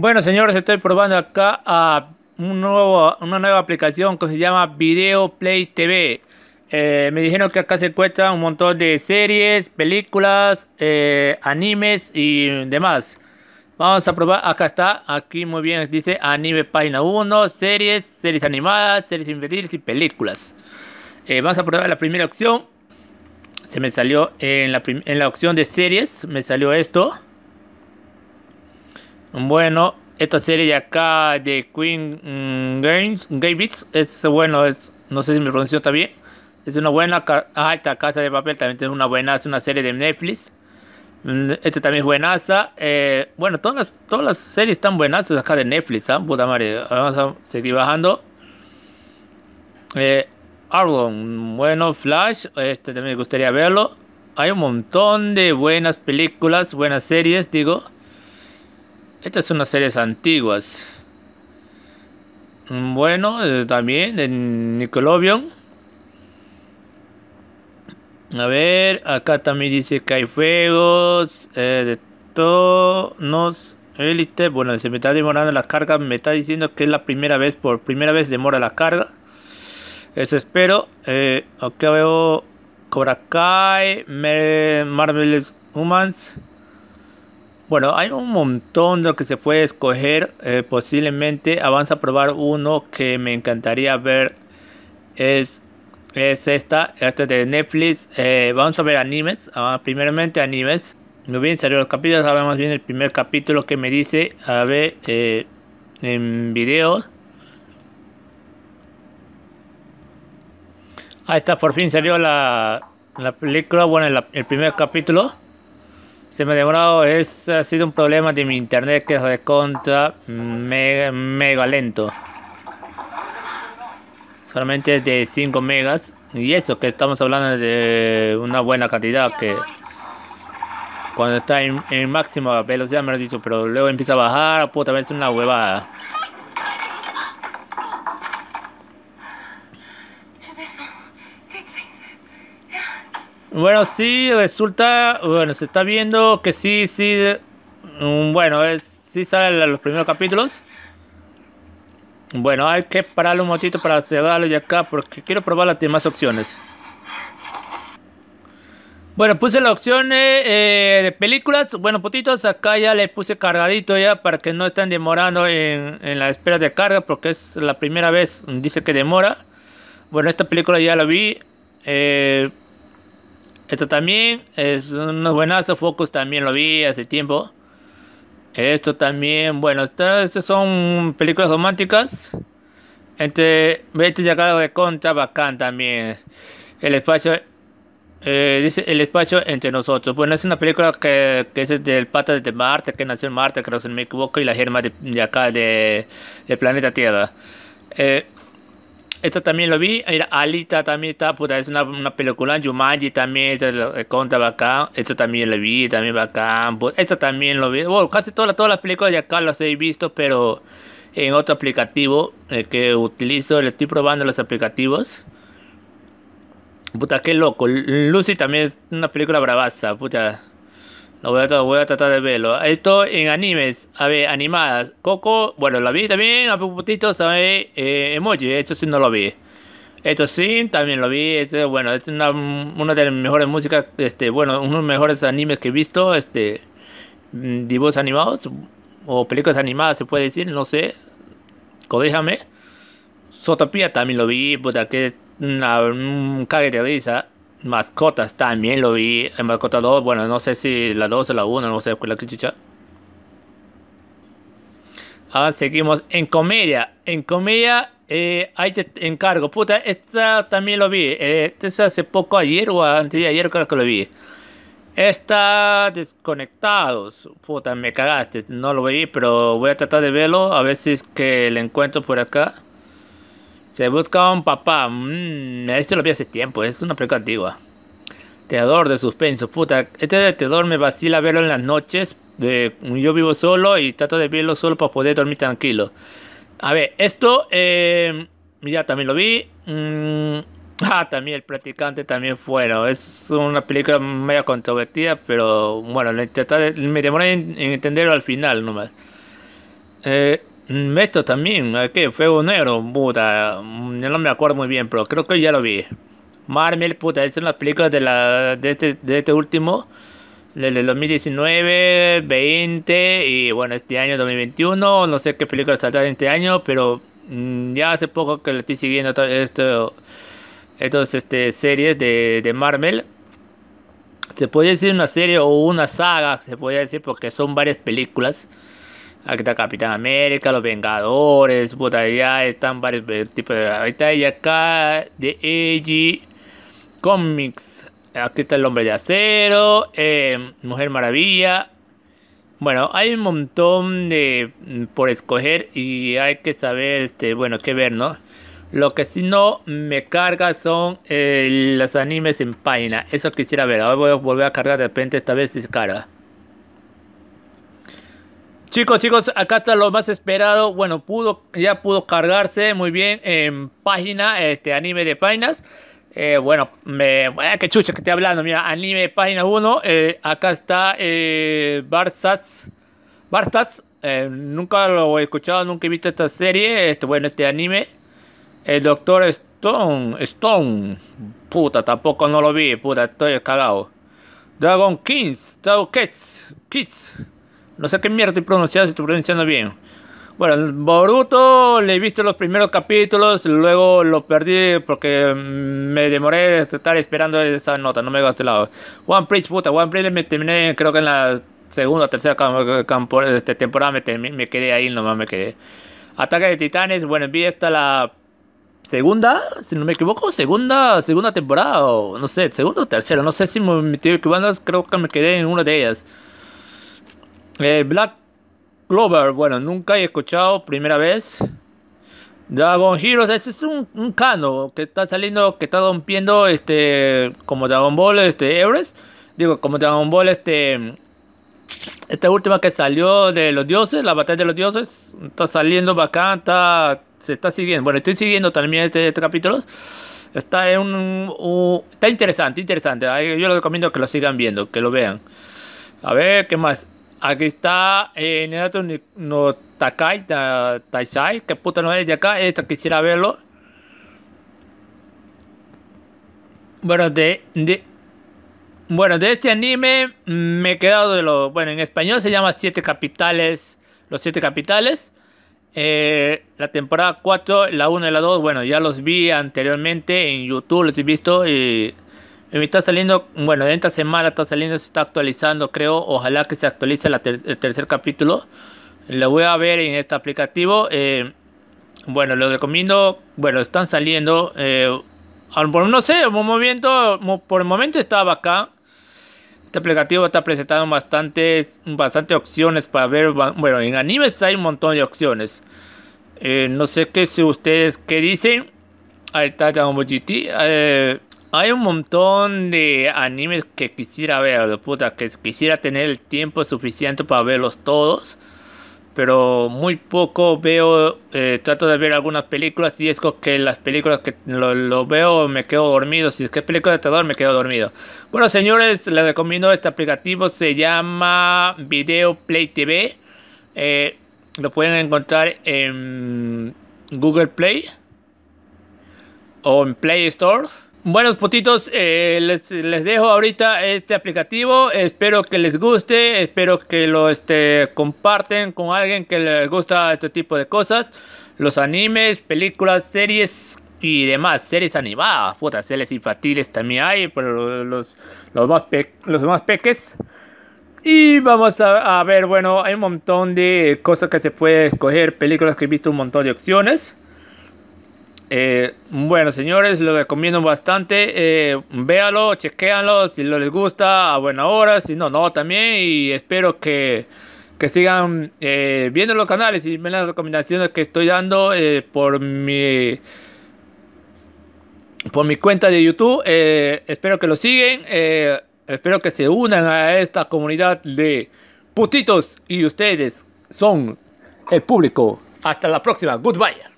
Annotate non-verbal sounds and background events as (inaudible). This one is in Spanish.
Bueno, señores, estoy probando acá a un nuevo, una nueva aplicación que se llama Video Play TV. Eh, me dijeron que acá se encuentran un montón de series, películas, eh, animes y demás. Vamos a probar, acá está, aquí muy bien dice anime página 1, series, series animadas, series infantiles y películas. Eh, vamos a probar la primera opción. Se me salió en la, en la opción de series, me salió esto. Bueno, esta serie de acá de Queen mm, Games, Games, es bueno, es, no sé si me pronunció está bien. Es una buena ah, esta casa de papel, también es una buena, una serie de Netflix. Mm, este también es buenaza. Eh, bueno, todas las, todas las series están buenas acá de Netflix, ah, puta madre. Vamos a seguir bajando. Eh, bueno, Flash, este también me gustaría verlo. Hay un montón de buenas películas, buenas series, digo. Estas son las series antiguas. Bueno, eh, también de Nickelodeon. A ver, acá también dice que hay fuegos eh, de tonos élite. Bueno, se me está demorando la carga. Me está diciendo que es la primera vez. Por primera vez demora la carga. Eso espero. Eh, veo Cobra Kai, Marvelous Humans. Bueno, hay un montón de lo que se puede escoger. Eh, posiblemente avanza a probar uno que me encantaría ver. Es, es esta, esta de Netflix. Eh, vamos a ver animes. Ah, primeramente animes. Muy bien, salió el capítulo, Ahora más bien el primer capítulo que me dice. A ver, eh, en video Ahí está, por fin salió la, película. Bueno, el primer capítulo. Se me ha demorado, es, ha sido un problema de mi internet que es de contra mega, mega lento. Solamente es de 5 megas. Y eso, que estamos hablando de una buena cantidad que cuando está en, máxima velocidad me lo dicho, pero luego empieza a bajar, puta, es una huevada. Bueno, sí, resulta, bueno, se está viendo que sí, sí, mm, bueno, es, sí salen los primeros capítulos. Bueno, hay que pararlo un momentito para cerrarlo de acá porque quiero probar las demás opciones. Bueno, puse las opciones eh, eh, de películas. Bueno, putitos, acá ya le puse cargadito ya para que no estén demorando en, en la espera de carga porque es la primera vez, dice que demora. Bueno, esta película ya la vi. Eh, esto también es un buenazo Focus también lo vi hace tiempo. Esto también, bueno, estas son películas románticas. Entre 20 y de Contra, bacán también. El espacio, eh, dice El espacio entre nosotros. Bueno, es una película que, es del pata de Marte, que nació en Marte, creo que no me equivoco, y la germa de, acá de, planeta Tierra. Eh, esta también lo vi. Mira, Alita también está, puta, es una, una película. Jumanji también, esta contra bacán. Esta también lo vi, también bacán. Pues, esta también lo vi. casi todas, las películas de acá las he visto, pero en otro aplicativo eh, que utilizo, le estoy probando los aplicativos. Puta, qué loco. Lucy también es una película bravaza, puta voy a, tratar de verlo. Esto en animes, a ver, animadas. Coco, bueno, la vi también, a poquito, ¿sabes? Eh, emoji, esto sí no lo vi. Esto sí, también lo vi. Este, bueno, es una, de las mejores músicas, este, bueno, uno de los mejores animes que he visto, este, mm, dibujos animados o películas animadas, se puede decir, no sé. Corríjame. Sotopía también lo vi, puta, que una, un cague de risa mascotas también lo vi en mascota 2. Bueno, no sé si la 2 o la 1, no sé cuál es la chicha. Ahora seguimos en comedia. En comedia, eh, ahí te encargo. Puta, esta también lo vi. este hace poco ayer o antes ayer creo que lo vi. Está desconectados. Puta, me cagaste. No lo vi, pero voy a tratar de verlo. A ver si es que le encuentro por acá. Se busca un papá. Mmm, esto lo vi hace tiempo, es una película antigua. Teador de suspenso, puta. Este teador me vacila verlo en las noches. yo vivo solo y trato de verlo solo para poder dormir tranquilo. A ver, esto eh, ya también lo vi. Mm, (laughs) ah, también el practicante también fueron. Es una película medio controvertida, pero bueno, me demoré en, en entenderlo al final nomás. Eh, Mm, esto también, ¿qué? Fuego Negro, puta. Mm, no me acuerdo muy bien, pero creo que ya lo vi. Marvel, puta, es una película de, la, de, este, de este último, del 2019, 20 y bueno, este año 2021. No sé qué película saldrán este año, pero mm, ya hace poco que lo estoy siguiendo esto, estas este, series de, de Marvel. Se puede decir una serie o una saga, se puede decir, porque son varias películas. Aquí está Capitán América, los Vengadores, por están varios eh, tipos de. está y acá de Eiji Comics. Aquí está el Hombre de Acero, eh, Mujer Maravilla. Bueno, hay un montón de mm, por escoger y hay que saber, este, bueno, qué ver, ¿no? Lo que si no me carga son eh, los animes en página. Eso quisiera ver. Ahora voy a volver a cargar de repente. Esta vez es cara Chicos, chicos, acá está lo más esperado. Bueno, pudo, ya pudo cargarse muy bien en página, este anime de páginas. Eh, bueno, me, eh, que chucha que estoy hablando. Mira, anime página 1. Eh, acá está eh, Barsats. Eh, nunca lo he escuchado, nunca he visto esta serie. Este, bueno, este anime. El Doctor Stone. Stone. Puta, tampoco no lo vi. Puta, estoy cagado. Dragon Kings. Dragon Kids. Kids. No sé qué mierda estoy pronunciando si estoy pronunciando bien. Bueno, Boruto le he visto los primeros capítulos, luego lo perdí porque mm, me demoré estar esperando esa nota, no me gasté lado. One Piece, puta, One Piece me terminé creo que en la segunda o tercera este, temporada me, quedé ahí, nomás me quedé. Ataque de Titanes, bueno, vi hasta la segunda, si no me equivoco, segunda, segunda temporada, o no sé, segunda o tercera, no sé si me estoy equivocando, creo que me quedé en una de ellas. Eh, Black Clover, bueno, nunca he escuchado, primera vez. Dragon Heroes, ese es un, cano que está saliendo, que está rompiendo este como Dragon Ball este Everest, digo, como Dragon Ball este esta última que salió de los dioses, la batalla de los dioses, está saliendo bacán, está se está siguiendo. Bueno, estoy siguiendo también este, este capítulo. Está en un, está interesante, interesante. Yo les recomiendo que lo sigan viendo, que lo vean. A ver, ¿qué más? Aquí está eh, otro no Takai, Taisai, que puta no es de acá, esta quisiera verlo. Bueno, de, bueno, de este anime me he quedado de lo. Bueno, en español se llama Siete Capitales. Los Siete Capitales. Eh, la temporada 4, la 1 y la 2, bueno, ya los vi anteriormente en YouTube, los he visto y. Me está saliendo, bueno, de esta semana está saliendo, se está actualizando, creo. Ojalá que se actualice el tercer capítulo. Lo voy a ver en este aplicativo. Eh, bueno, lo recomiendo. Bueno, están saliendo. Eh, no sé, por el momento, por el momento estaba acá. Este aplicativo está presentando bastantes, bastantes opciones para ver. Bueno, en animes hay un montón de opciones. Eh, no sé qué si ustedes qué dicen. Ahí está Dragon hay un montón de animes que quisiera ver, de puta, que quisiera tener el tiempo suficiente para verlos todos. Pero muy poco veo, eh, trato de ver algunas películas y es que las películas que lo, veo me quedo dormido. Si es que es película de terror me quedo dormido. Bueno señores, les recomiendo este aplicativo, se llama Video Play TV. Eh, lo pueden encontrar en Google Play o en Play Store. Buenos potitos, eh, les, les, dejo ahorita este aplicativo. Espero que les guste, espero que lo este, comparten con alguien que les gusta este tipo de cosas. Los animes, películas, series y demás, series animadas, putas series infantiles también hay, pero los, los, más, pe los más peques. Y vamos a, a ver, bueno, hay un montón de cosas que se puede escoger, películas que he visto, un montón de opciones. Eh, bueno, señores, lo recomiendo bastante. Eh, véalo, Si no les gusta, a buena hora. Si no, no, también. Y espero que, sigan eh, viendo los canales y las recomendaciones que estoy dando eh, por mi por mi cuenta de YouTube. espero que lo siguen. espero que se unan a esta comunidad de putitos. Y ustedes son el público. Hasta la próxima. Goodbye.